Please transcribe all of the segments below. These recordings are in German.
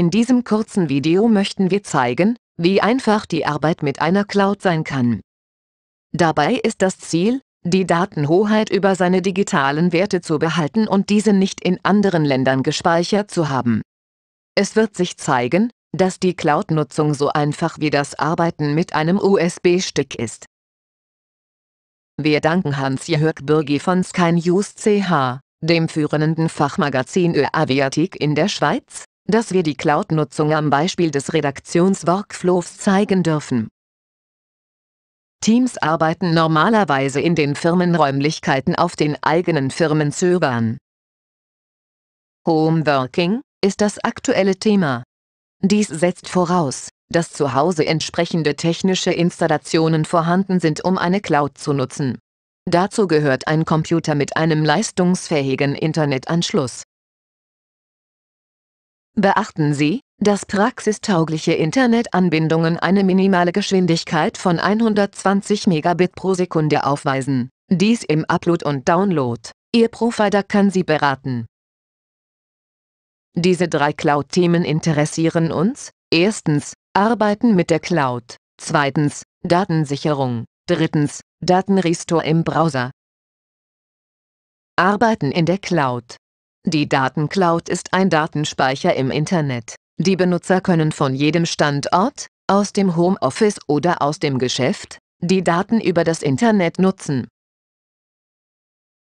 In diesem kurzen Video möchten wir zeigen, wie einfach die Arbeit mit einer Cloud sein kann. Dabei ist das Ziel, die Datenhoheit über seine digitalen Werte zu behalten und diese nicht in anderen Ländern gespeichert zu haben. Es wird sich zeigen, dass die Cloud-Nutzung so einfach wie das Arbeiten mit einem USB-Stick ist. Wir danken Hans-Jörg Bürgi von Sky News CH, dem führenden Fachmagazin ÖAviatik in der Schweiz, dass wir die Cloud-Nutzung am Beispiel des Redaktions-Workflows zeigen dürfen. Teams arbeiten normalerweise in den Firmenräumlichkeiten auf den eigenen Firmenservern. Homeworking ist das aktuelle Thema. Dies setzt voraus, dass zu Hause entsprechende technische Installationen vorhanden sind, um eine Cloud zu nutzen. Dazu gehört ein Computer mit einem leistungsfähigen Internetanschluss. Beachten Sie, dass praxistaugliche Internetanbindungen eine minimale Geschwindigkeit von 120 Mbit pro Sekunde aufweisen. Dies im Upload und Download. Ihr Provider kann Sie beraten. Diese drei Cloud-Themen interessieren uns. Erstens, Arbeiten mit der Cloud. Zweitens, Datensicherung. Drittens, Datenrestore im Browser. Arbeiten in der Cloud. Die Datencloud ist ein Datenspeicher im Internet. Die Benutzer können von jedem Standort, aus dem Homeoffice oder aus dem Geschäft, die Daten über das Internet nutzen.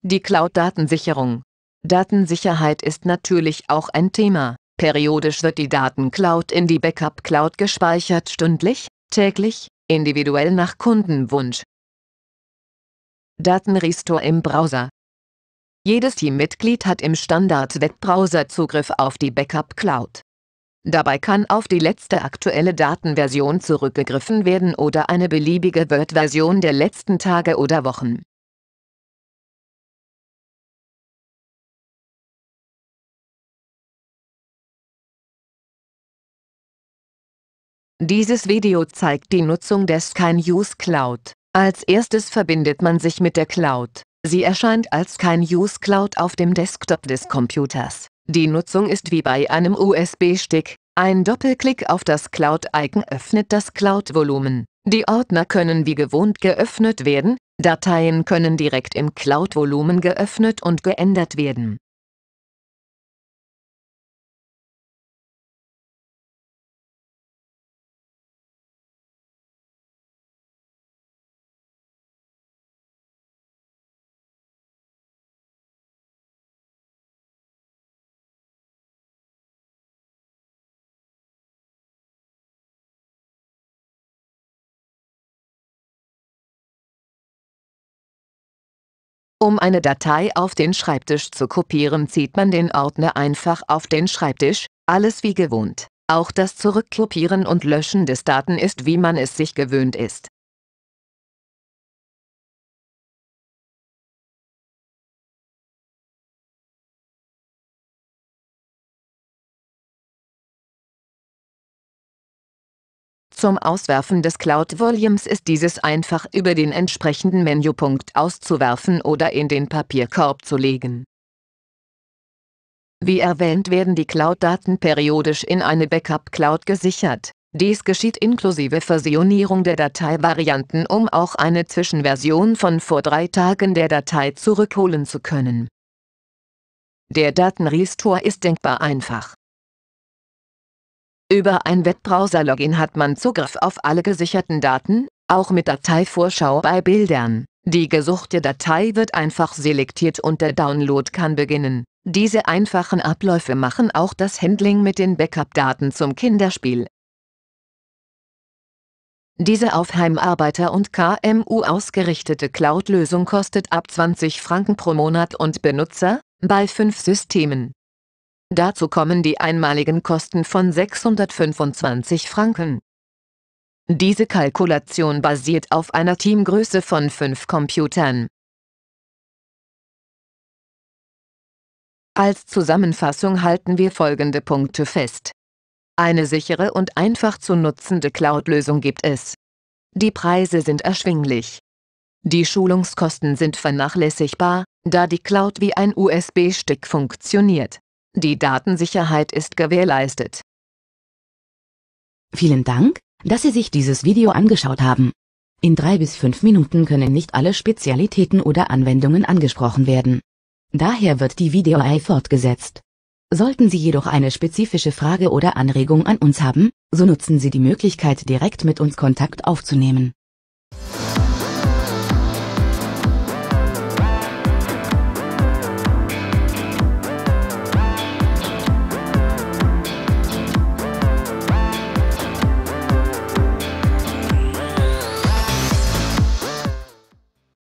Die Cloud-Datensicherung Datensicherheit ist natürlich auch ein Thema. Periodisch wird die Datencloud in die Backup-Cloud gespeichert, stündlich, täglich, individuell nach Kundenwunsch. Datenrestore im Browser jedes Teammitglied hat im Standard-Webbrowser Zugriff auf die Backup Cloud. Dabei kann auf die letzte aktuelle Datenversion zurückgegriffen werden oder eine beliebige Word-Version der letzten Tage oder Wochen. Dieses Video zeigt die Nutzung der SkyNews Cloud. Als erstes verbindet man sich mit der Cloud. Sie erscheint als kein Use Cloud auf dem Desktop des Computers. Die Nutzung ist wie bei einem USB-Stick. Ein Doppelklick auf das Cloud-Icon öffnet das Cloud-Volumen. Die Ordner können wie gewohnt geöffnet werden, Dateien können direkt im Cloud-Volumen geöffnet und geändert werden. Um eine Datei auf den Schreibtisch zu kopieren, zieht man den Ordner einfach auf den Schreibtisch, alles wie gewohnt. Auch das Zurückkopieren und Löschen des Daten ist wie man es sich gewöhnt ist. Zum Auswerfen des Cloud-Volumes ist dieses einfach über den entsprechenden Menüpunkt auszuwerfen oder in den Papierkorb zu legen. Wie erwähnt werden die Cloud-Daten periodisch in eine Backup-Cloud gesichert. Dies geschieht inklusive Versionierung der Dateivarianten, um auch eine Zwischenversion von vor drei Tagen der Datei zurückholen zu können. Der Datenrestore ist denkbar einfach. Über ein Webbrowser-Login hat man Zugriff auf alle gesicherten Daten, auch mit Dateivorschau bei Bildern. Die gesuchte Datei wird einfach selektiert und der Download kann beginnen. Diese einfachen Abläufe machen auch das Handling mit den Backup-Daten zum Kinderspiel. Diese auf Heimarbeiter und KMU ausgerichtete Cloud-Lösung kostet ab 20 Franken pro Monat und Benutzer, bei 5 Systemen. Dazu kommen die einmaligen Kosten von 625 Franken. Diese Kalkulation basiert auf einer Teamgröße von 5 Computern. Als Zusammenfassung halten wir folgende Punkte fest. Eine sichere und einfach zu nutzende Cloud-Lösung gibt es. Die Preise sind erschwinglich. Die Schulungskosten sind vernachlässigbar, da die Cloud wie ein USB-Stick funktioniert. Die Datensicherheit ist gewährleistet. Vielen Dank, dass Sie sich dieses Video angeschaut haben. In drei bis fünf Minuten können nicht alle Spezialitäten oder Anwendungen angesprochen werden. Daher wird die Video Videoei fortgesetzt. Sollten Sie jedoch eine spezifische Frage oder Anregung an uns haben, so nutzen Sie die Möglichkeit direkt mit uns Kontakt aufzunehmen.